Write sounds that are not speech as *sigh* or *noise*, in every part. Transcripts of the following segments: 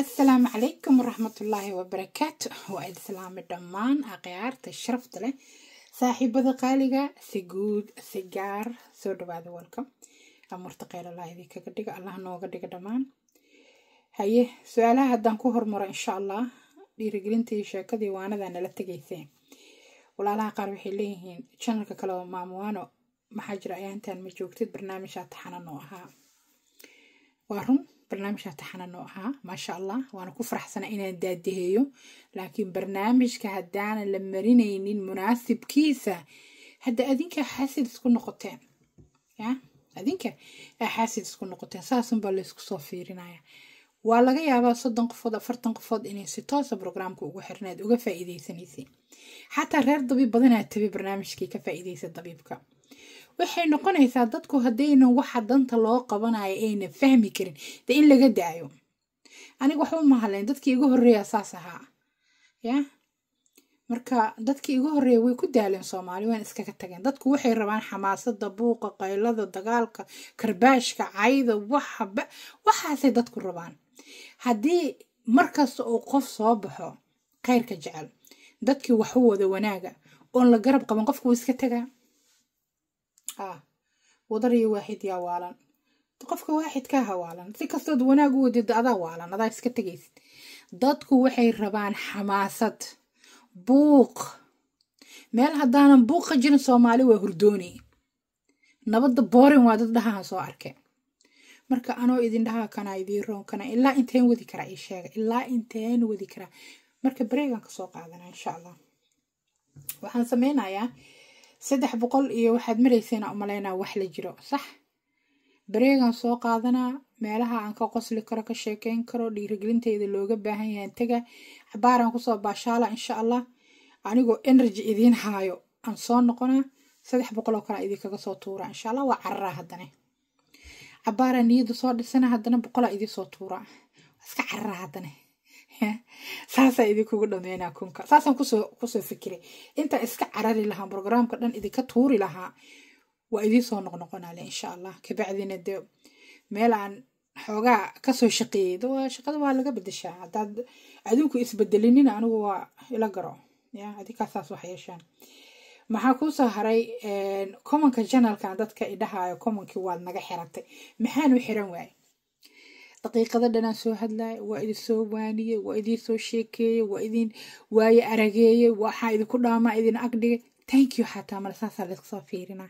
asalaamu calaykum waraxmatullaahi wabarakaatu waa id salaamay dhammaan akhyaarta sharafta leh saaxiibada qaaliga si guud si gaar soo dhawaada walka amuurta qeylalaa idin kaga dhiga allah nooga dhiga dhammaan haye su-aalaha haddaan ku hormaro insha allah dhiirigelintii sheekadii waanadaa nala tegayseen walaalaha qaar waxay leeyihiin janalka kale oo maamuwaano maxaa jira ayaantaan ma joogtid barnaamijaa aataxanan oo ahaa waa run barnaamijka taxanan oo ahaa maasha allah waana ku faraxsanaa inaan daadaheeyo laakiin barnaamijka haddaana la marinaynin munaasibkiisa hadda adinka xaasid isku noqoteen ya adinka xaasid isku noqoteen saasunbaa laysku soo fiirinaya waa laga yaabaa soddon qofood afartan qofood inay si toosa ah brograamka ugu xirnaad uga faa'iideysanaysa xataa reer dabiib badanaa tabi barnaamijkii ka faa'iideysa dabiibka waxay noqonaysaa dadku haddaynan waxa danta loo qabanayo ayna fahmi karin de in laga daayo aniga wax u dadkii igu horreeya saas ahaa ya marka dadkii igu horreeya way ku daaleen soomaali wayna iskaga tageen dadku waxay rabaan xamaasada buuqa qaylada dagaalka karbaashka cayda waxaba waxaasay dadku rabaan haddii markasta uu qof soo baxo khayrka jecel dadkii waxu wada wanaaga oon la garab qaban qofku wuu iska tagaa ah wadar iyo waaxid yaa waalan qofka waaxidkaa ha waalan si kastood wanaag u wadid adaa waalan adaa iska tegaysid dadku waxay rabaan xamaasad buuq meel haddaanan buuq ka jirin soomaali waa hurdooni nabadda boorin waa dad dhahahan soo arke marka anoo idin dhahaa kanaa idiin ilaa inteen wadi karaa ii sheega ilaa inteen wadi karaa marka bareegan ka qaadana insha allah waxaan sameynayaa saddex boqol iyo waxaad marayseena umalaynaa wax la jiro sax bareegan soo qaadanaa meelaha aan ka qosli karo ka sheekeyn karo dhiirigelinteyda looga baahan yahay taga cabaaran kusoo baashaala insha allah anigoo energy idiin haayo aan soo noqonaa saddex boqoloo kale idinkaga soo tuuraa insha allah waa cararaa haddana cabaaraa niyadda soo dhisana haddana boqolaa idiin soo tuuraa iska cararaa haddana saasaa *laughs* idinkugu dhameynaa kunka saasaan kusoo fikiray intaa iska carari lahaa brogramka dhan idinka tuuri lahaa waa idinsoo noqnoqonale insha allah kabacdina de meel aan xoogaa kasoo shaqeeyey shaqada waa laga bedeshaa hadaad adinku isbedelinina anigu waa ila garo adikaasaas wax yeeshaan maxaa kuusoo haray commonka janalkan dadka idhahayo commonkii waad naga xiratay maxaanu xiran waaye daqiiqada dhanaan soo hadlaya waa idin soo waaniyey waa idin soo sheekeeyey waa idin waaye arageeyey waxaa idinku dhaamaa idin agdhigay thank you xataa male saasaa layska soo fiirina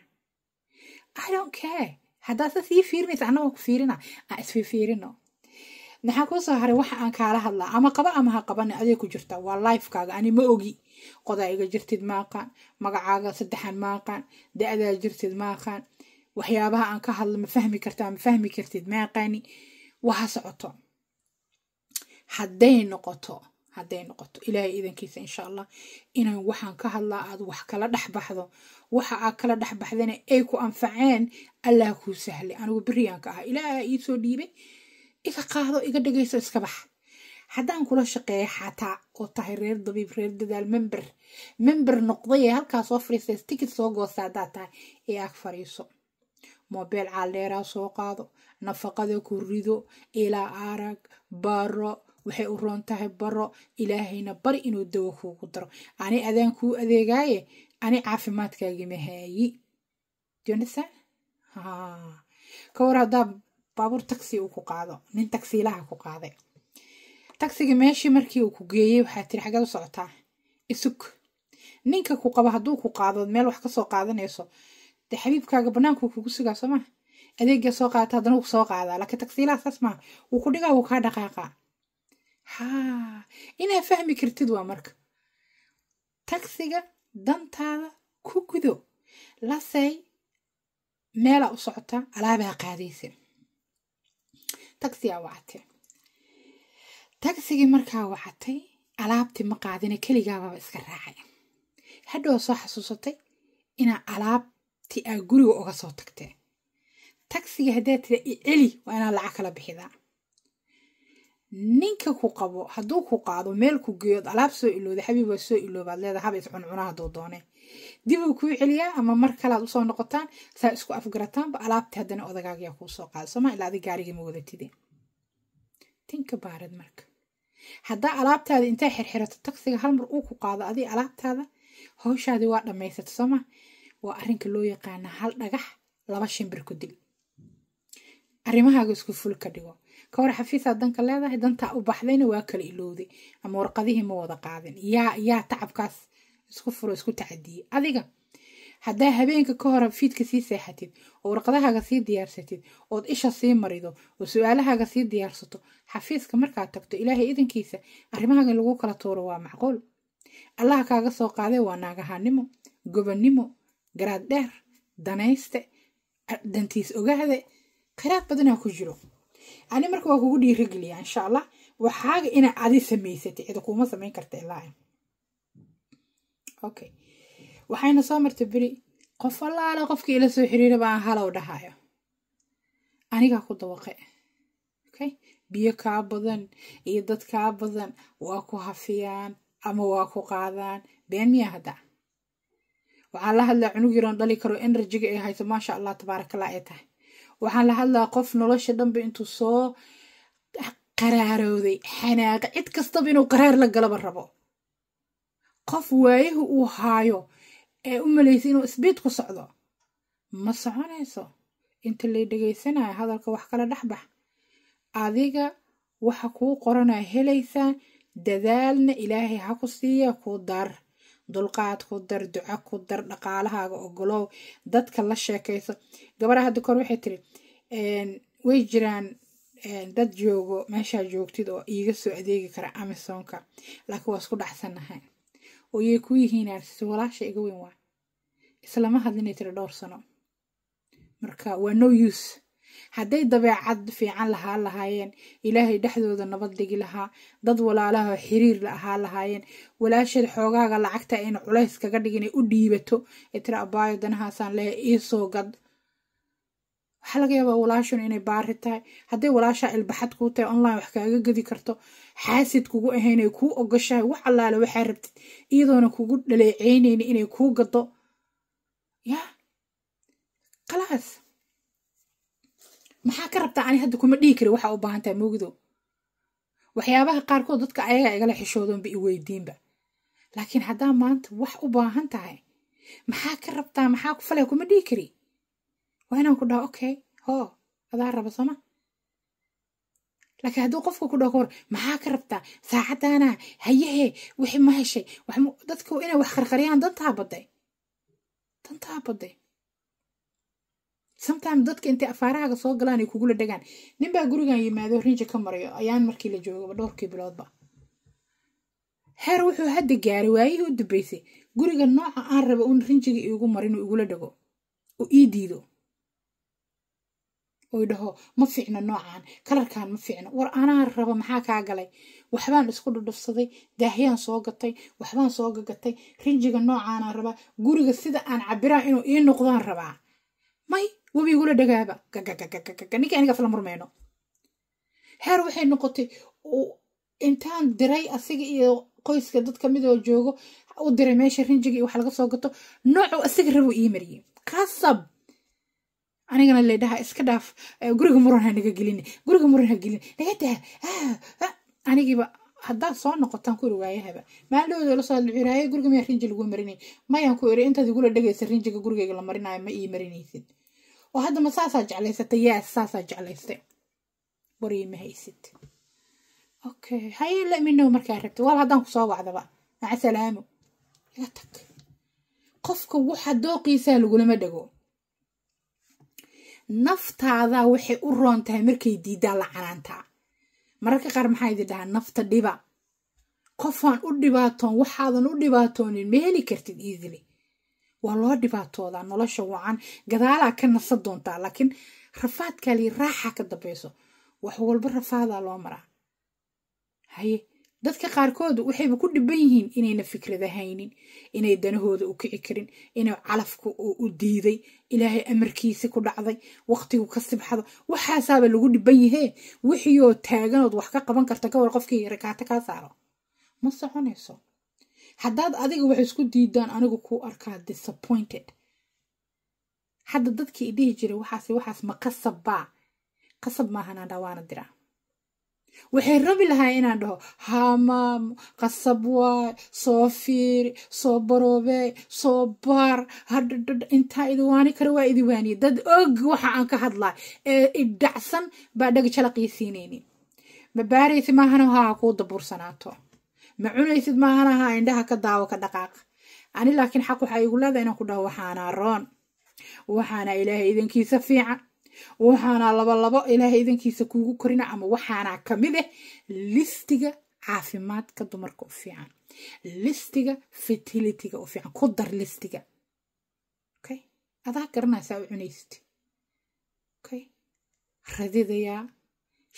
i don't care haddaa saas ii fiirinaysa anna ku fiirina aan isfiirfiirino maxaa kuu soo haray waxa aan kaala hadlaa ama qaba ama ha qabane aday ku jirta waa lifekaaga ani ma ogi qodaa iga jirtid maaqaan magacaaga saddexan maaqaan da-daa jirtid maaqaan waxyaabaha aan ka hadlo ma fahmi kartaa ma fahmi kartid maaqaani waha socoto hadday noqoto hadday noqoto ilaahay idankiisa insha allah inaan waxaan ka hadlaa aad wax kala dhex baxdo waxa aad kala dhex baxdana ay ku anfaceen allah kuu sahlay anigu beriyaanka ahaa ilaaha ii soo dhiibay iga qaado iga dhagayso iska bax haddaan kula shaqeeya xataa oo tahay reer dabiib reer dadaal member member noqday ee halkaa fariistay tikid soo goosta haddaad tahay ee aag fariiso mobeel caldheeraa soo qaado nafaqada ku rido ilaa arag baro waxay u roon tahay baro ilaahayna bari inuu dawo kugu daro ani adaan kuu adeegaaye ani caafimaadkaagima haayi ka war haddaa baabuur taxi uu ku qaado nin taksiilaha ku qaaday tagsiga meeshii markii uu ku geeyey waxaa tiri xaggeed u socotaa isug ninka ku qabo hadduu ku qaado meel wax kasoo qaadanayso de xabiibkaaga banaanku kugu sugaa soo maa adeegga soo qaata haddana wuu soo qaadaa laakiin tagsiilaha saas maaha wuu ku dhigaa wuu kaa dhaqaaqaa haa inaa fahmi kartid waa marka tagsiga dantaada ku gudo lasey meela u socota alaabaa qaadaysa tagsigaa wacatay tagsigii markaa wacatay alaabtii ma qaadina keligaababa iska raacay hadhowa soo xasuusatay inaa alaab ti aa guriga uga soo tagtee tagsiga haddaad tida iceli waa inaad lacag kala bixidaa ninka ku qabo hadduu ku qaado meel ku geeyood alaab soo ilooday habiib waa soo iloobaad leedaa hab is cuncuna hadduu doonay dibuu kuu celiyaa ama mar kalaad usoo noqotaan saa isku afgarataanba alaabtii haddana odagaagiyaa kuu qaada sooma ilaa adi gaariga ma wadatide tinka baarad marka haddaa alaabtaada intaa xirxirato tagsiga hal mar uu ku qaado adii alaabtaada howshaadii waa dhammaysata sooma waa arinka loo yaqaana hal dhagax laba shimbir ku dil arrimahaaga isku ful ka dhigo ka hor xafiisaad danka leedahay dantaa u baxdayna waa kala ilowday ama warqadihii ma wada qaadin yaa yaa tacabkaas isku furo isku tacadiyey adiga haddaa habeenka ka hor fiidka sii seexatid oo warqadahaaga sii diyaarsatid ood isha sii marido oo su-aalahaaga sii diyaarsato xafiiska markaad tagto ilaahay idankiisa arrimahaaga lagu kala tuuro waa macquul allaha kaaga soo qaaday waa naagahaannimo gobanimo garaadheer danayste dantiis ogaade khayraad badanaa ku jiro ani marka waa kugu dhiirageliya insha allah waxaaga inaa adi samaysatay cida kuuma samayn karta ilaa okay waxayna soo martay beri qof allaale qofka ila soo xiriira baan halow dhahayo anigaa ku dawaqe okay biyo kaa badan iyo dad kaa badan waa ku hafiyaan ama waa ku qaadaan been miya haddaa waxaan la hadlaa cunug yaroon dhali karo enerjiga ay hayso maasha allah tabaarakallah ay tahay waxaan la hadlaa qof nolosha dhanba intuu soo qaraarooday xanaaqa cid kastaba inuu qaraar la galaba rabo qof waayahu uu haayo ee u malaysay inuu isbiid ku socdo ma soconayso inta lay dhagaysanayo hadalka wax kala dhexbax adiga waxa kuu qoranaa helaysaa dadaalna ilaahay ha ku siiya kuu daar dulqaad ku dar duco ku dar dhaqaalahaaga ogolow dadka la sheekayso gabadha hadda kor waxay tiri way jiraan dad joogo meeshaa joogtid oo iiga soo adeegi kara amazonka laakiin waa isku dhacsanahay oo yay ku yihiin arsisa walaasha iga weyn waa islama hadlinay tiri dhowr sano marka waa no use hadday dabeecad fiican lahaa lahaayeen ilaahay dhexdooda nabad dhigi lahaa dad walaalaha xiriir la ahaa lahaayeen walaasheed xoogaaga lacagta ayna culays kaga dhigin ay u dhiibato ee abaayo danahaasaan leeya iisoo gad waxaa laga yaabaa walaashun inay baari tahay hadday walaashaa ilbaxad kuu tahay online wax kaaga gadi karto xaasid kugu ahayn ay kuu ogashahay wax allaale waxaa rabtid iyadoona kugu dhaleeceynayna inay kuu gado yaa khalaas maxaa ka rabtaa ani hadda kuma dhihi kari waxaa u baahan tahay moogdo waxyaabaha qaarkood dadka ayagaa igala xishoodoonba i weydiinba laakiin haddaa maanta wax u baahan tahay maxaa ka rabtaa maxaa ku falaya kuma dhihi kari waa inaan ku dhaha okay hoo adaa raba soma laakiin hadduu qofka ku dhaho ka maxaa ka rabtaa saacaddaana hayahe wixi ma heshay dadku inay wax qarqariyaan dantaa baday dantaa baday sometime dadka intay afaarahaga soo galaan ay kugula dhagaan ninbaa gurigan yimaado riija ka marayo ayaan markii la joogaba dhowrkii biloodba heer wuxuu hadda gaaray waayihii u dambeysay guriga nooca aan raba uun rinjiga iigu marin uu igula dhago oo ii diido oy dhaho ma fiicno noocan kalarkan ma fiicno war anaa raba maxaa kaa galay waxbaan isku dhudhufsaday daahyaan soo gatay waxbaan soo gagatay rinjiga noocaanaan rabaa guriga sida aan cabiraan inuu ii noqdaan rabaa may wabigula dhagaaba ninka aniga afla murmeyno heer waxay noqotay intaan diray asiga iyo qoyska dad kamid oo joogo u diray meesha rinjiga iyo laga soo gato noocu asiga rabo ii mariyey kasab anigana leedhaha iska dhaaf guriga muran ha naga gelin guriga muran ha gelin nagataa ah, ah. anigiiba haddaan soo noqotaan ku iri waayahaba maalahooda la soo hadli guriga miyaa rinji lagu marinay mayaan ku iri intaad igula dhegaysa rinjiga gurigayga la marinayo ma ii marinaysid oo haddama saasaa jeclaysata yaas saasaa jeclaysta waryo ma haysid okay haye laminow markaa rabta waab haddaan kusoo wacdaba macsalaamo iga tag qofka waxa dooqiisaa lagulama dhago naftaada waxay u roon tahay markay diidaa la canaantaa mararka qaar maxaa idin dhahaa nafta dhiba qofaan u dhibaatoon waxaadan u dhibaatoonin ma heli kartid iidili waa loo dhibaatoodaa nolosha wacan gadaalaa ka nasa doontaa laakiin rafaadkaali raaxa ka dambeyso wax walba rafaadaa loo maraa haye dadka qaarkood waxayba ku dhiban yihiin inayna fikrada haynin inay danahooda u kici karin inay calafka u diiday ilaahay amarkiisi ku dhacday waqtigu ka sibxado waxaasaaba lagu dhiban yahee wixiioo taaganood wax ka qaban karta ka war qofkii rakaato kaa saaro ma soconayso haddaad adiga wax isku diidaan anigu ku arkaa disappointed hadda dadkii idhihi jiray waxaas waxaas ma kasabbaa kasab maahanaan dhaa waana diraa waxay rabi lahaa inaan dhaho hamam qasab waay soo fiiri soo baroobee soo baar hadhadha intaa idi waani kale waa idi idiwaaniye dad og waxa aan ka hadlaa ee idhacsan baa dhagi siinaynin ma baaraysi haa kuu dabuursanaato ma cunaysid maahanaha indhaha ka daawo ka dhaqaaq ani laakiin xaq waxaa igu leedaa inaan ku dhaho waxaanaa roon waxaanaa ilaahay idankiisa fiican waxaanaa labolabo ilaahay idankiisa kuugu korina ama waxaanaa ka mid ah listiga caafimaadka dumarka u fiican listiga fertilitiga u fiican ku dar listiga okay adaa garanaysaa u cunaysid okay radidayaa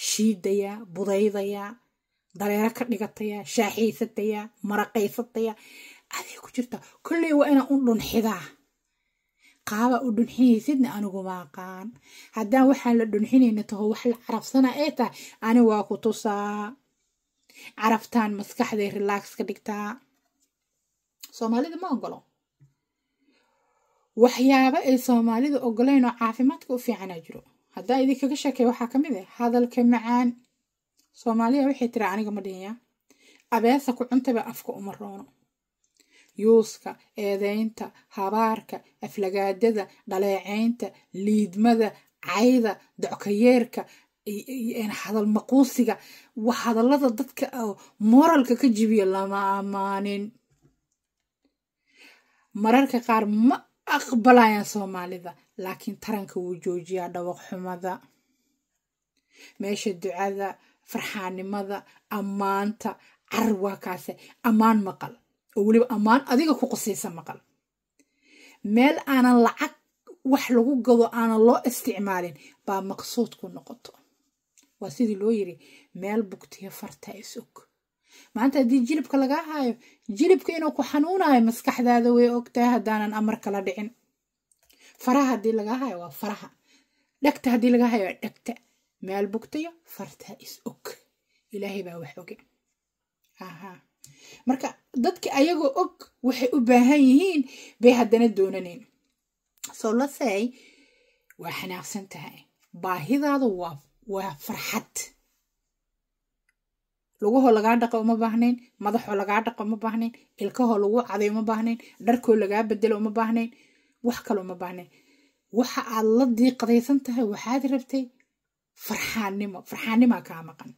shiidayaa budaydayaa dareero ka dhigataya shaaxiysataya maraqaysataya aday ku jirta kolley waa inaa u dhunxidaa qaabaa u dhunxinaysidna anigumaaqaan haddaan waxaan la dhunxinayna taho wax la carabsana ee tahay ani waa ku tusaa carabtaan maskaxday relax ka dhigtaa soomaalida ma ogolo waxyaaba ay soomaalida ogoleyn oo caafimaadka u fiicanaa jiro haddaa idinkaga sheekay waxaa ka mid ah hadalka macaan soomaaliya waxay tiraa aniga ma dhinya abeesa ku cuntaba afka uma roono yuuska eedeynta habaarka aflagaadada dhaleeceynta liidmada cayda dockayeerka hadalmaquusiga hadallada dadka moralka ka jibiya lama amaanin mararka qaar ma aqbalayaan soomaalida laakiin taranka wuu joojiyaa dhawaq xumada meesha ducada farxaanimada ammaanta carab waa kaase ammaan maqal oo weliba ammaan adiga ku qusaysa maqal meel aanan lacag wax lagu gado aanan loo isticmaalin baa maqsuudku noqoto waa sidii loo yiri meel bugtiya farta isog og maanta haddii jilibka lagaa haayo jilibka inuu ku xanuunayo maskaxdaada way ogtahay haddaanan amar kala dhicin faraha haddii lagaa haayo waa faraha dhagta haddii lagaa haayo waa dhagta meel bugtayo fartaa is og ilaahay baa wax oge aha marka dadka ayagoo og waxay u baahan yihiin bay haddana doonaneyn soo la waa xanaaqsan tahay baahidaadu waa waa farxad lugahoo lagaa dhaqo uma baahnayn madaxoo lagaa dhaqo uma baahnayn ilkahoo lagu caday uma baahnayn dharkoo lagaa bedelo uma baahnayn wax kale uma baahnayn waxa aad la diiqadaysan tahay waxaad rabtay farxaanimo farxaanima kaa maqan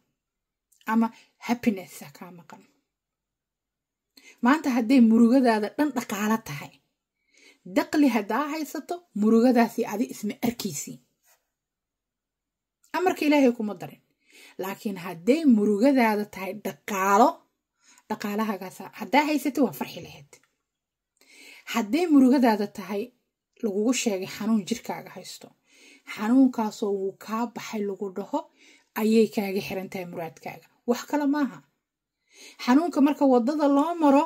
ama happinessa kaa maqan maanta hadday murugadaada dhan dhaqaalo tahay daqli haddaa haysato murugadaasi adi isma arkiysii amarka ilaahay kuma darin laakiin hadday murugadaada tahay dhaqaalo dhaqaalahagaasa haddaa haysata waa farxi laheed hadday murugadaada tahay lagugu sheegay xanuun jirkaaga haysto xanuunkaasoo wuu kaa baxay lagu dhaho ayay kaaga xiran tahay muraadkaaga wax kale maaha xanuunka marka wadada loo maro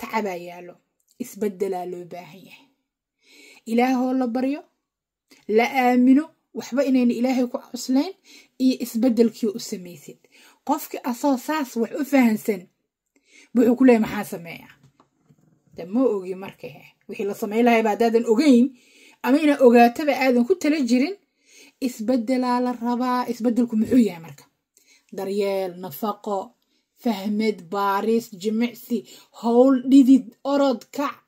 tacabaa yaalo isbedelaa loo baahan yahay ilaahoo la baryo la aamino waxba inayna ilaahay ku cuslayn iyo isbedelkii u samaysid qofki asoo saas wax u fahansan wuxuu ku leeyay maxaa sameeya de ma ogi marka wixii la samay lahay ba haddaadan ogeyn ama inaa ogaataba aadan ku tala jirin isbedelaa la rabaa isbedelku muxuu yahay marka daryeel nafaqo fahmed baaris jimicsi howl dhidid orod kac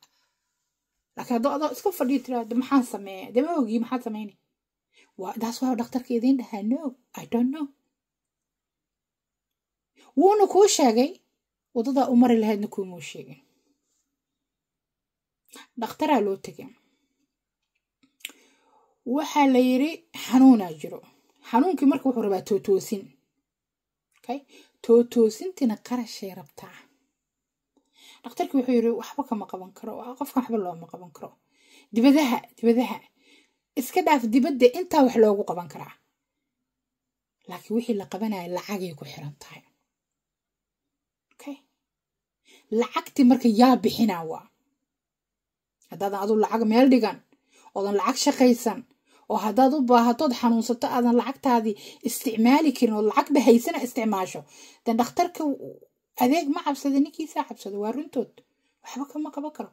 laakiin haddoo adoo iska fadhiyo tiraada maxaan sameeya dee ogii maxaad sameynay daas waa dhakhtarka idiin dhahaa no i don't know wuuna kuu sheegay wadadaa u mari lahaydna kuumuu sheegin dhakhtaraa loo tegay waxaa la yiri xanuunaa jiro xanuunkii marka wuxuu rabaa tootoosin okay? tootoosintiina qarashay rabtaa dhakhtarkii wuxuu yiri waxba kama qaban karo qofkan waxba looma qaban karo dibadaha dibadaha iska dhaaf dibadda intaa wax loogu qaban karaa laakiin wixii la qabanaya lacagay ku xiran tahay okay? lacagtii marka yaa bixinaa waa haddaadan adu lacag meel dhigan oodan lacag shaqaysan oo haddaad u baahatood xanuunsato aadan lacagtaadii isticmaali karin oo lacagba haysana isticmaasho de dhakhtarka adeeg ma cabsada ninkiisaa cabsado waa runtood waxba kama qaban karo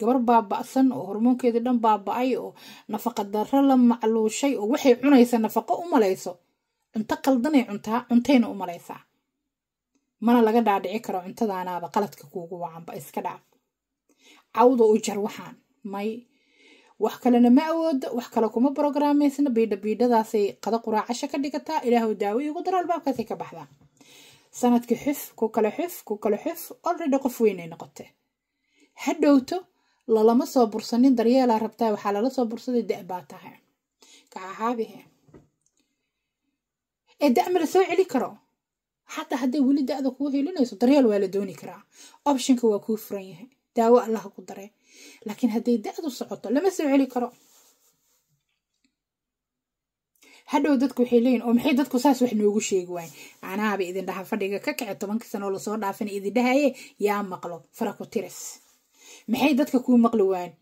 gabar baaba'san oo hormoonkeedii dhan baabaay oo nafaqa darro la macluushay oo waxay cunaysaa nafaqo u malayso cunto qaldanay cuntaa cuntayna u malaysaa mana laga dhaadhici karo cuntadaanaaba qaladka kuugu wacanba iska dhaaf cawda u jar waxaan may wax kalena ma awoodo wax kale kuma brograamaysno biidha biidhadaasay qada quraacasha ka dhigataa ilaahw daawo iigu dar albaabkaasay ka baxdaa sanadkii xuf ku kale xuf ku kale xuf olredha qof weynay noqotee ha dhowto lalama soo bursanin daryeelaa rabtaa waxaa lala soo bursaday da baa tahay kaahaabihe ee da ma la soo celi karo xataa hadday weli da-da kuu helinayso daryeel waa la dooni karaa optionka waa kuu furan yahay daawo allaha ku daree laakiin hadday da-du socoto lama soo celi karo hadhow dadku waxay leeyihin oo maxay dadku saas wax noogu sheegi waayen anaaba idin dhaha fadhiga ka kace tobankii sano oo lasoo dhaafana idin dhahaye yaa maqlo faraku tiris maxay dadka kuu maqli waayen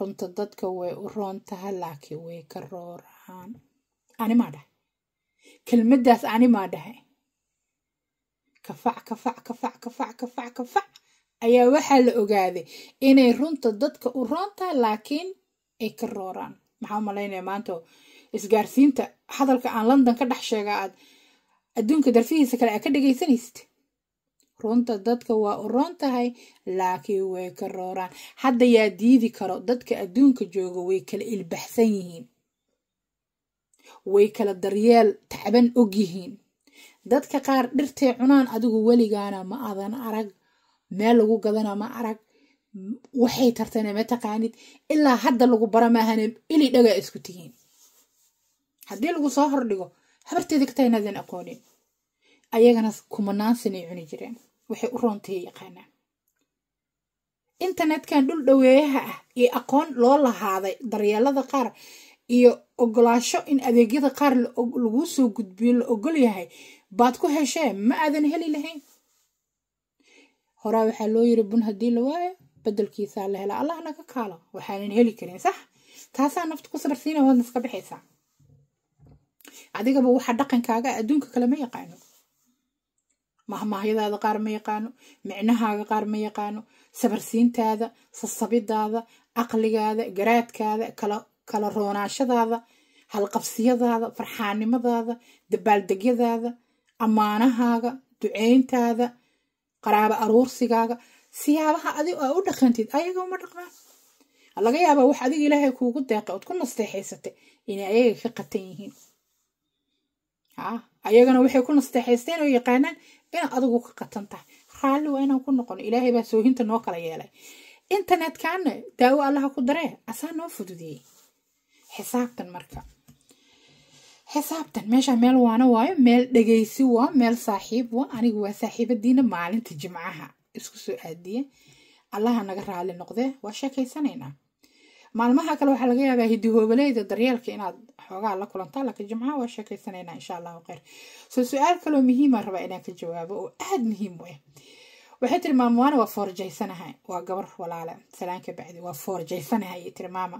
runta dadka way u roon taha laakiin way ka rooraan animaa dhahay kelmadaas animaa dhahay kafac kafac kafac kafac kafac kafac ayaa waxaa la ogaaday inay runta dadka u roon tahay laakiin ay ka rooraan maxaa umalaynaya maanta isgaarsiinta hadalka aan london ka dhex sheega aad adduunka darfihiisa kale aad ka dhegaysanaysid runta dadka waa u roon tahay laakiin way ka rooraan hadda yaa diidi karo dadka adduunka jooga way kala ilbaxsan yihiin way kala daryeel tacban og yihiin dadka qaar dhirtay cunaan adigu weligaana ma adan arag meel lagu gadana ma arag waxay tartana ma taqaanid ilaa hadda lagu bara maahane ili dhagaa isku tihiin haddii lagu soo hordhigo habarteeda kata inaadin aqoonin ayagana kumanaansanay cuni jireen waxay u roontaye yaqaanaan internetkan dhul dhaweeyaha ah ee aqoon loo lahaaday daryeelada qaar iyo ogolaasho in adeegyada qaar laguu soo gudbiyo la ogol yahay baad ku heshee ma aadan heli lahayn horaa waxaa loo yiri bun hadii la waayo badelkiisaa la hela allah naga kaalo waxaanan heli karin sax taasaa nafta ku sabarsiina waadna iska bixaysaa adigaba waxa dhaqankaaga adduunka kale ma yaqaano mahmahyadaada qaar ma yaqaano micnahaaga qaar ma yaqaano sabarsiintaada sasabidaada aqligaada garaadkaada kala roonaashadaada halqabsiyadaada farxaanimadaada dabaaldegyadaada ammaanahaaga duceyntaada qaraaba aruursigaaga siyaabaha adi u dhaqantid ayaga uma dhaqmaan laga yaabaa wax adiga ilaahay kuugu deeqay ood ku nasteexaysatay inay ayaga ka qatan yihiin ah, ayagana waxay ku nasteexaysteen oo yaqaanaan inaad adigu ka qatan tahay raalli waa inaan ku noqono ilaahay baa soohinta noo kala yeelay internetkana daawo allaha ku daree asaa noo fududiyey xisaabtan marka xisaabtan meeshaan meel waana waayo meel dhegaysi waa meel saaxiib waa aniga waa saaxiibadiina maalinta jimcaha isku soo aadiye allaha naga raali noqdee waa sheekaysanaynaa maalmaha kale waxaa laga yaabaa hidihoobeleyda daryeelka inaad xoogaa la kulantaa laka jimcaha waa sheekaysanaynaa insha allahu kheyr soo su-aal kaloo muhiima ah rabaa inaan ka jawaabo oo aada muhiim u ah waxay tiri maama waana waa foorjaysanahay waa gabar walaale salaanka bacdi waa foorjaysanahay tiri maama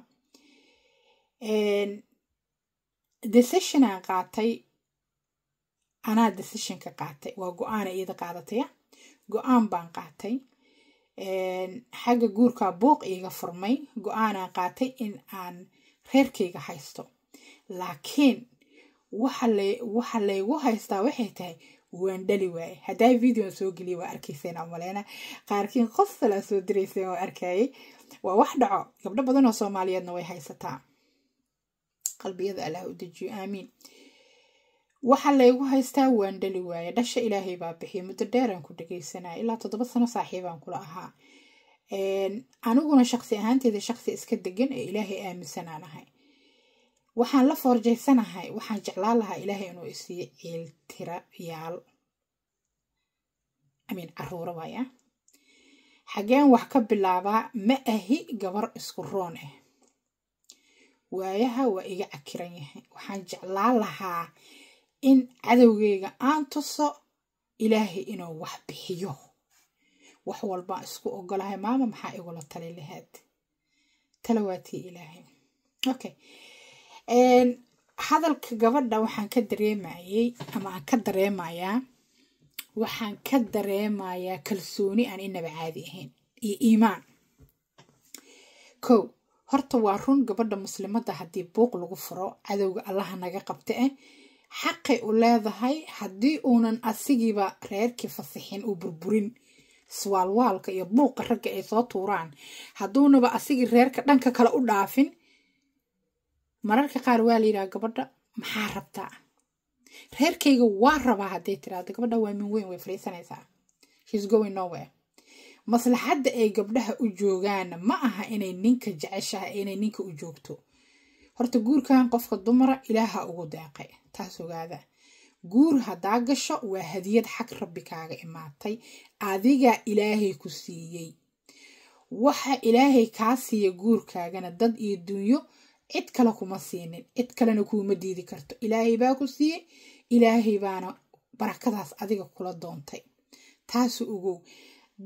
decision aan qaatay anaa decisionka qaatay waa go-aana iyada qaadataya ah. go-aan baan qaatay xagga guurkaa buuq iiga furmay go-aanaan qaatay in aan reerkayga haysto laakiin waxa laygu haystaa waxay tahay waan dhali waaye haddaa videon soo geliya waa arkayseen umaleyna qaarkiin qof salaa soo dirayseen oo arkayay waa wax dhaco gabdho badan oo soomaaliyeedna way haysataa qalbiyada allah u dejiyo aamiin waxaa laygu haystaa waan dhali waaye dhasha ilaahay baa bixiya muddo dheeraan ku dhageysanaya ilaa toddoba sano saaxiibaan kula ahaa aniguna shaqsi ahaanteeda shaqsi iska degan ee ilaahay aaminsanaan ahay waxaan la foorjaysanahay waxaan jeclaan lahaa ilaahay inuu isiiyo ciiltirayaal amiin caruura waaya ah. xageen wax ka bilaabaa ma ahi gabar isku roon ah waayaha waa iga cakiran yahay waxaan jeclaan lahaa in cadowgeyga aan tuso ilaahay inuu wax bixiyo wax walbaan isku ogolahay maama maxaa igula tali laheed talawaatii ilaahay okay hadalka gabadha waxaan ka dareemayay ama aan ka dareemayaa waxaan ka dareemayaa kalsooni aan inaba caadi ahayn iyo iimaan kow horta waa run gabadha muslimadda haddii buuq lagu furo cadowga allaha naga qabta eh xaqay u leedahay haddii uunan asigiiba reerkii fasixin uu burburin iswaalwaalka iyo buuqa ragga ay soo tuuraan hadduunaba asigii reerka dhanka kale u dhaafin mararka qaar waa la layidhaha gabadha maxaa rabtaa reerkayga waa rabaa hadday tiraahdo gabadha waa min weyn way fariisanaysaa shes going nowhere maslaxadda ay gabdhaha u joogaana ma aha inay ninka jeceshaha inay ninka u joogto horta guurkan qofka dumara ilaaha ugu deeqay taas ogaada guur haddaa gasho waa hadiyad xag rabbi kaaga imaatay adigaa ilaahay ku siiyey waxa ilaahay kaa siiya guurkaagana dad iyo dunyo cid kale kuma siinin cid kalena kuuma diidi karto ilaahay baa ku siiyey ilaahay baana barakadaas adiga kula doontay taas ogow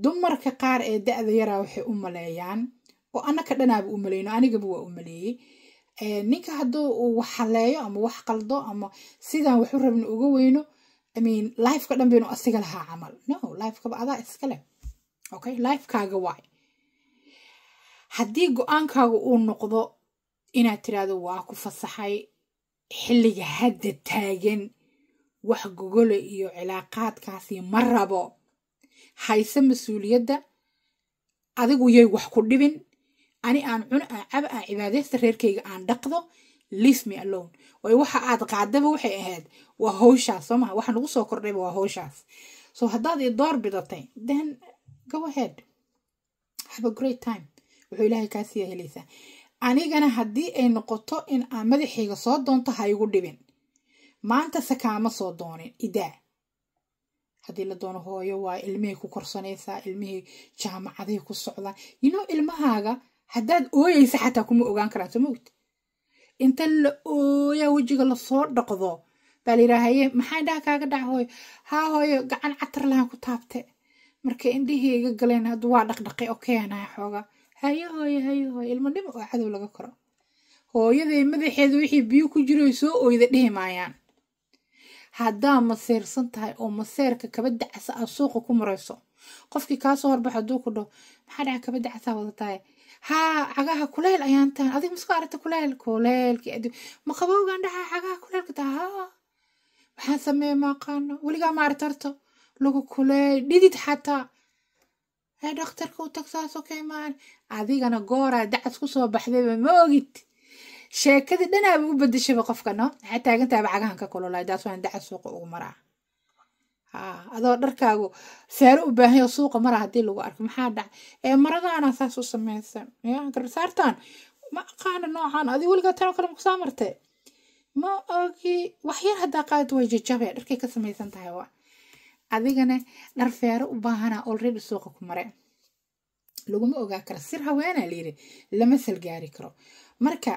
dumarka qaar ee da-da yaraa waxay u maleeyaan oo anaka dhanaaba u maleyno anigaba waa u maleeyey ninka hadduu uu wax ama wax qaldo ama sidaan waxu rabno uga weyno imean lifeka dhan baynu asiga lahaa camal no lifekaba adaa iskale okay lifekaaga waay haddii go-aankaaga uu noqdo inaad tiraahdo waa ku fasaxay xilliga hadda taagan wax gogole iyo cilaaqaadkaasi ma rabo hayse mas-uuliyadda adigu yay wax ku dhibin ani aan cuna aan caba aan cibaadaysta reerkayga aan dhaqdo leave me alone way waxa aad qaadaba waxay ahayd waa howshaas soo maha waxa nagu soo kordhayba waa howshaas so haddaad i door bidatay then go ahead have a great time wuxuu ilaahay kaa helaysaa anigana haddii ay noqoto in aan madaxayga soo doonto ha igu dhibin maanta sakaama soo doonin idaa hadii la doono hooyo waa ilmihay ku korsanaysaa ilmihay jaamacaday ku socdaa yinoo ilmahaaga haddaad ooyeysa xataa kuma ogaan karaan soo mogta inta la ooyaa wejiga lasoo dhaqdo baa layidhaha maxaa indhaha kaaga dhaca hooyo haa hooyo gacan catar lahaan ku taabte marka indhahayga galeen hadda waa dhaqdhaqay oo keenaya xooga hayo hooyo hayo hooyo ilmo oo cadow laga koro hooyaday madaxeeda wixii biyo ku jiray soo ooyda dhihi maayaan haddaa maseersan tahay oo maseerka kabada casa aad suuqa ku marayso qofkii kaasoo horbax haduu ku dhaho maxaa dhaca kabada casaa wadatahay haa cagaha kuleyl ayaan tahan adig masku aragta kuleyl kuleylki adi ma qabowgan dhaca cagaha kuleylka taha haa maxaan sameeye maaqaano weligaa ma artarto lagu kuleyl dhidid xataa ee dhakhtarka u tagsaasoo kaimaan adigana gooraa dacas kusoo baxdayba ma ogid sheekadii dhanaaba u bedeshaba qofkano maxay taagantaaba cagahan ka kulolay daas suuqa ugu maraa adoo dharkaagu saaro u baahanya suuqa mara haddii lagu arko maxaa dhaca ee maradaanaa saas u samaysan ya ma aqaana noocan adi weligaa tanoo kale makusoo martay ma ogi waxyar haddaa qaadad way jajabaya dharkay ka samaysan tahay wa adigana dhar feero u baahana olredy suuqa ku mare laguma ogaa karo sir haweenaa layiri lama salgaari karo marka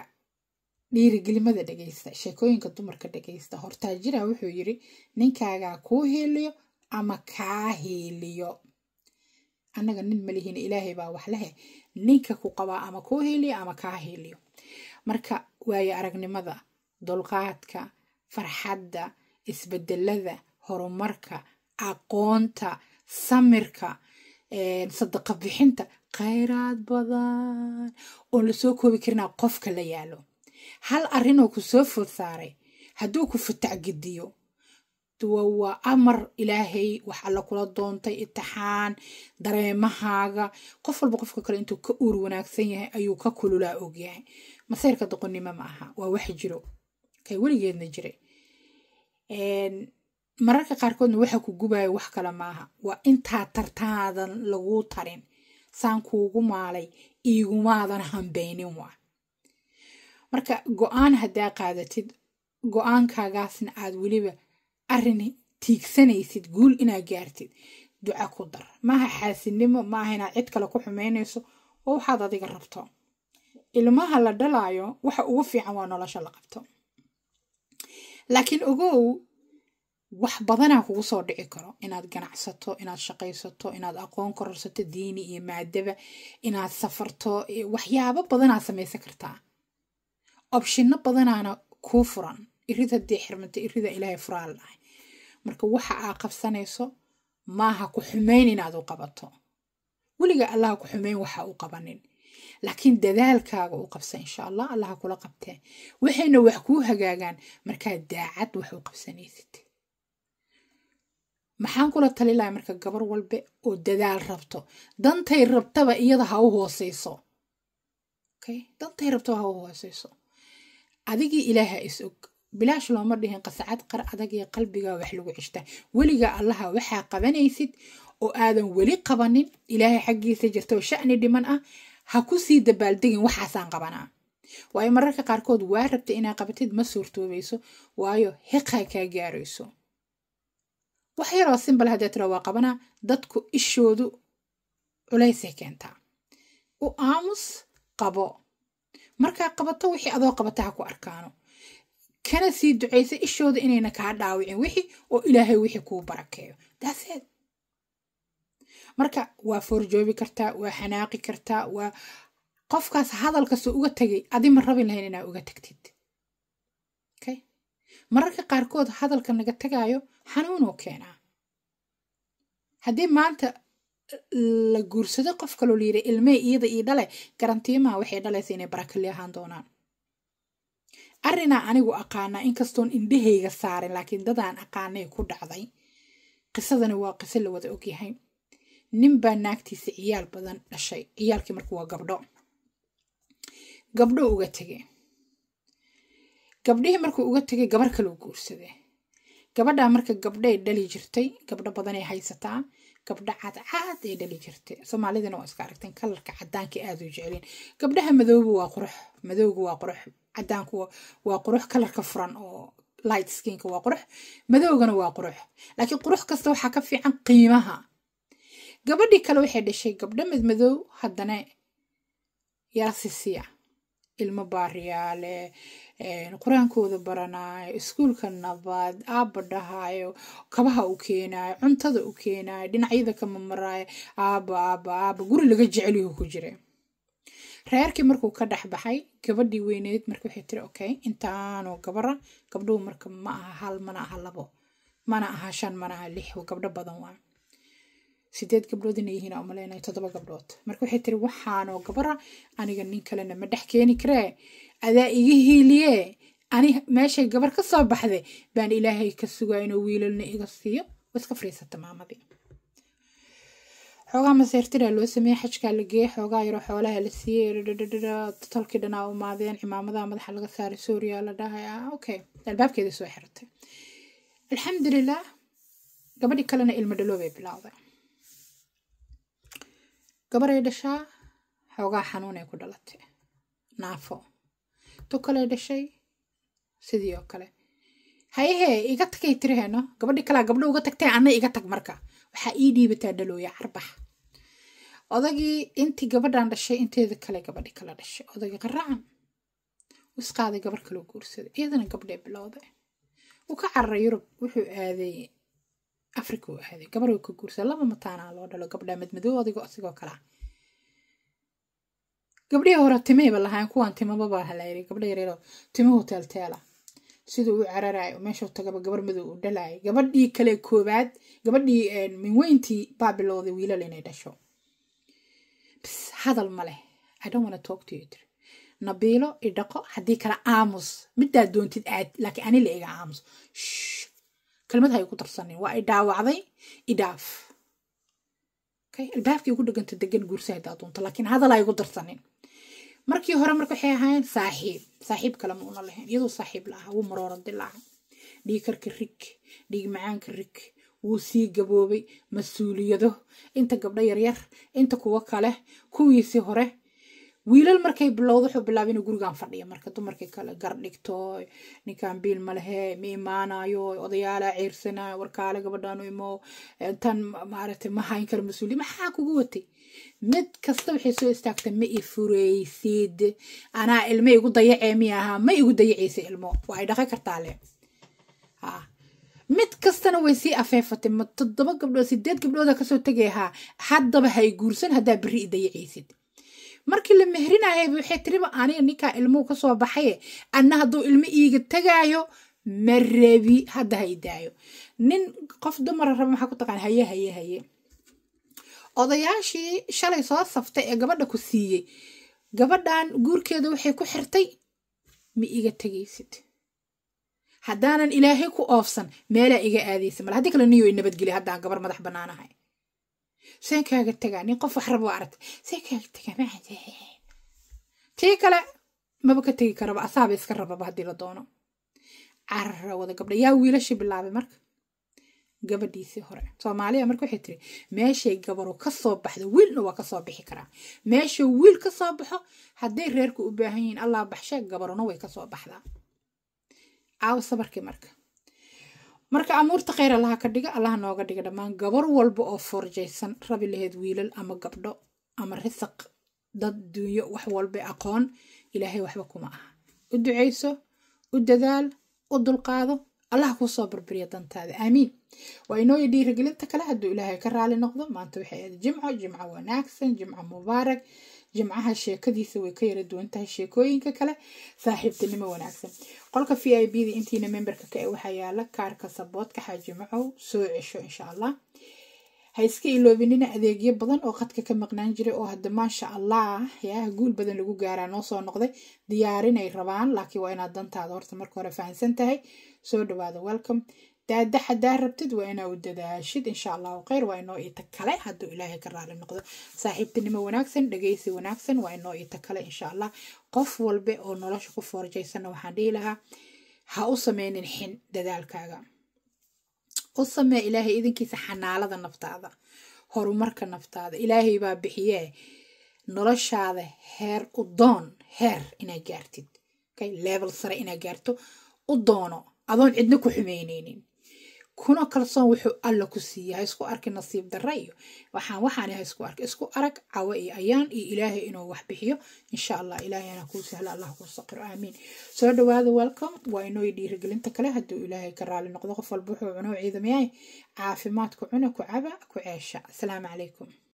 dhiirigelimada dhegeysta sheekooyinka dumarka dhegeysta hortaajira wuxuu yiri ninkaagaa kuu heeliyo ama kaa heeliyo annaga nin malihiin ilaahay baa wax lehe ninka ku qabaa ama kuu heeliyo ama kaa heeliyo marka waayo aragnimada dulqaadka farxadda isbedelada horumarka aqoonta samirka sadaqa bixinta khayraad badan oon lasoo koobi karinaa qofka la yaalo hal arrinuu ku soo food saaray hadduu ku fatacgediyo waa amar ilaahay waxaa lakula doontay itixaan dareemahaaga qof walba qofka kale intuu ka uur wanaagsan yahay ayuu ka kululaa ogyahay maseyrka doqonnimo ma aha waa wax jiro kay weligeedna jira mararka qaarkoodna waxa ku gubaya wax kale maaha waa intaa tartaadan laguu tarin saan kuugu maalay iigumaadan hambeynin waa marka go-aan haddaa qaadatid go-aankaagaasna aad weliba arin tiigsanaysid guul inaad gaartid duca ku dar maaha xaasinnimo maaha inaad cid kale ku xumeynayso oo waxaad adiga rabto ilmaha la dhalaayo waxa ugu fiican waa nolosha la qabto laakiin ogow wax badanaa kugu soo dhici karo inaad ganacsato inaad shaqaysato inaad aqoon kororsato diini iyo maadaba inaad safarto waxyaabo badanaa samaysan kartaa obshino badanaana kuu furan irida hadii xirmata irida ilaahay furaa lahay marka waxa aa qabsanayso maaha ku xumayn inaad u qabato weliga allaha ku xumayn waxa u qabanin laakiin dadaalkaaga u qabsa insha allah allaha kula qabtee waxayna wax kuu hagaagaan markaad daacad wax u qabsanaysid maxaan kula tali lahay marka gabar walbe oo dadaal rabto dantay rabtaba iyada ha u hooseyso dantay rabtaba ha u hooseyso adigii ilaaha is og bilaash looma dhihin qasacad qar adag iyo qalbiga wax lagu cishta weliga allaha waxaa qabanaysid oo aadan weli qabanin ilaahay xaggiisa jirta oo sha'ni dhiman ah ha ku sii dabaaldegin waxaasaan qabanaa waayo mararka qaarkood waa rabta inaa qabatid ma suurtoobayso waayo hiqaa kaa gaarayso wax yaroo simbal haddee tira waa qabanaa dadku ishoodu culaysay keentaa u aamus qabo markaa qabato wixii adoo qabata ha ku arkaano kana sii ducaysa ishooda inayna kaa dhaawicin wixii oo ilaahay wixii kuu barakeeyo daaseed marka waa foorjoobi kartaa waa xanaaqi kartaa waa qofkaas hadalkasoo uga tegay adi ma rabin lahayn inaa uga tagtid okay mararka qaarkood hadalka naga tagaayo xanuunuu keenaa haddii maanta la guursado qof kaloo layiri ilmey iyada ii dhale garantiimaha waxay dhalaysa inay barakali ahaan doonaan arrinaa anigu aqaanaa inkastoon indhahayga saarin laakiin dadaan aqaanay ku dhacday qisadani waa qiso la wada ogyahay ninbaa naagtiisa ciyaal badan dhashay ciyaalkii marka waa gabdho gabdho uga tegay gabdhihii markuu uga tegay gabar kaloo guursade gabadhaa marka gabdhay dhali jirtay gabdho badanay haysataa gabdha caad ay dhali jirtay soomaalidana waa iska aragteen kalarka cadaanka aad u jecleen gabdhaha madowba waa qurux madowga waa qurux cadaanku waa qurux kalarka furan oo light skinka waa qurux madowgana waa qurux laakiin qurux kasta waxaa ka fiican qiimaha gabadhii kale waxay dhashay gabdha madmadow haddana yaa sisiya ilmo baariyaale qur-aankooda baranayo iskuulka nabaad aaba dhahaayo kabaha u keenaayo cuntada u keenaayo dhinacyada kama maraayo aaba aaba aaba guri laga jecelihu ku jira reerkii markuu ka dhex baxay gabadhii weyneed marka waxay tiri okay intaanu gabara gabdhuhu marka ma aha hal mana aha labo mana aha shan mana aha lix gabdho badan waa sideed gabdhood inay yihiin aan umaleynaya toddoba gabdhood marka waxay tiri waxaanoo gabara aniga nin kalena ma dhex keeni karee adaa iga hiiliyee ani meeshay gabar ka soo baxday baan ilaahay ka sugaa inuu wiilalna iga siiyo waska fariisata maamadii xoogaa maseyrtiraa loo sameeyey xajkaa la geeyey xoogaa yaroo xoolaha la siiyey tolkii dhanaa umaadeen cimaamadaha madaxa laga saaray suuriya la dhahay okay albaabkeedii soo xiratay alxamdulilah gabadhii kalena ilma dhaloobay bilowday gabaray dhashaa xoogaa xanuun ku dhalatay naafo tu kaley dhashay sidii oo kale hayahee iga tagay tiriheno gabadhii kalaa gabdho uga tagtay anna iga tag marka waxaa ii dhiibataa dhalooya carbax odagii intii gabadhan dhashay inteeda kale gabadhi kala dhashay odagii qaracan isqaaday gabar kaloo guursaday iyadana gabdhee bilowday uu ka cararay yurub wuxuu aaday africa u aaday gabar way ka guursa laba mataana loo dhalo gabdhaa madmadow adigoo asigoo kalea gabdhihii hore timayba lahayn kuwaan timababa ha layiri gabdha yareero timuhu teelteela siduu u cararayo meeshuu tagaba gabar madow u dhalaayay gabadhii kale koobaad gabadhii minweyntii baa bilowday wiilal inay dhasho bis hadal ma leh i don't wanna talk to you tir nabiilo idhaqo haddii kale aamus midaa doontid aad laakiin ani la iga aamus kelmad ha igu darsanin waa dhaawacday idhaaf albaabkii ugu dheganta degan guursa hadaa doonto laakiin hadal ha igu darsanin markii hore marka waxay ahaayeen saaxiib saaxiib kale ma una lahayn iyadoo saaxiib la ah, wuu marooradi laha dhiikarka rig dhiig macaanka rig wuu sii gaboobay mas-uuliyado inta gabdho yaryar inta kuwo kale kuwiisii hore wiilal markay bilowd wuxuu bilaaba inuu gurigan fadhiya marka dumarkii kale gardhigto ninkan biil malehe ma imaanayo odayaala ciirsanayo warkaale gabadhaanu imo tan maaragtay ma hayn kara mas-uuliya maxaa kugu watay mid kasta waxay soo istaagta ma i fureysid anaa ilmo igu dayacee mi ahaa ma igu dayaceysa ilmo waa ay dhaqan kartaa le ah, mid kastana way sii afeefatay ma toddoba gabdhood sideed gabdhooda kasoo tegay ahaa haddaba hay guursan haddaa beri i dayaceysid markii la mehrinayayba waxay tiriba aniga ninkaa ilmuhu ka soo baxaye anna hadduu ilmo iiga tagaayo ma rebi hadda ha i nin qof dumara raba maxaa ku taqaan haye haye haye odayaashii shalay soo saftay ee gabadha ku siiyey gabadhan guurkeeda waxay ku xirtay ma iga tegaysid haddaanan ilaahay ku oofsan meelaa iga aadaysa male haddii kale niyo i nabadgeliya haddaan gabar madax bannaanahay seen kaaga tagaa nin qof wax aragta seen kaaga tagaa tii kale maba ka tegi karaba asaaba iska rababa haddii la doono carara wada gabdha yaa wiilashii bilaabay marka gabadhiisii hore soomaaliya marka waxay tiri meeshay gabaro kasoo baxdo wiilna waa kasoo bixi karaa meesha wiil kasoo baxo hadday reerku u baahan yihiin allah baxsha gabarona way kasoo baxdaa aaw sabarkii marka marka amuurta kheyr allaha ka dhiga allaha nooga dhiga dhammaan gabar walba oo forjaysan rabi laheed wiilal ama gabdho ama risaq dad duunyo wax walba aqoon ilaahay waxba kuma aha u duceyso u dadaal u dulqaado allaha kuu soo barbariya dantaada aamiin waa inooya dhiirigelinta kale hadduu ilaahay ka raali noqdo maanta waxay aada jimco jimco wanaagsan jimco mubaarak jimcaha sheekadiisa way ka yara duwan tahay sheekooyinka kale saaxiibtinimo wanaagsan qolka v i b da intiina memberka ka e waxaa yaala kaarka saboodka xaajimacow soo cesho insha allah ha iska iloobinina adeegyo badan oo qadka ka maqnaan jiray oo hadda maasha allah ya guul badan lagu gaaraa noo soo noqday diyaarinay rabaan laakiin waa inaad dantaada horta marka hore fahansan tahay soo dhawaada welcome daadaxa rabtid waa inaa u dadaashid insha allahu kheyr waa inoo iita kale hadduu ilaahay ka raali noqdo saaxiibtinimo wanaagsan dhegeysi wanaagsan waa inoo iita kale insha allah qof walbe oo nolosha ku foorjaysana waxaan dhihi lahaa ha u sameynin xin dadaalkaaga u samee ilaahay idinkiisa xanaalada naftaada horumarka naftaada ilaahay baa bixiyee noloshaada heer u doon heer inaa gaartid level sare inaa gaarto u doono adoon cidna ku xumeyneynin كنا كلصان وحو ألا كسي هايسكو أرك نصيب درايو وحان وحاني هايسكو أرك إسكو أرك عوائي أيان إي إلهي إنو وحبيحيو إن شاء الله إلهي أنا كوسي هلا الله كوستقر آمين سوردو واذو والكم وإنو يدير قلن تكلا هدو إلهي كرال نقضغف البوحو عنو عيدم ياي عافي ماتكو عنو كعبا كعيشا السلام عليكم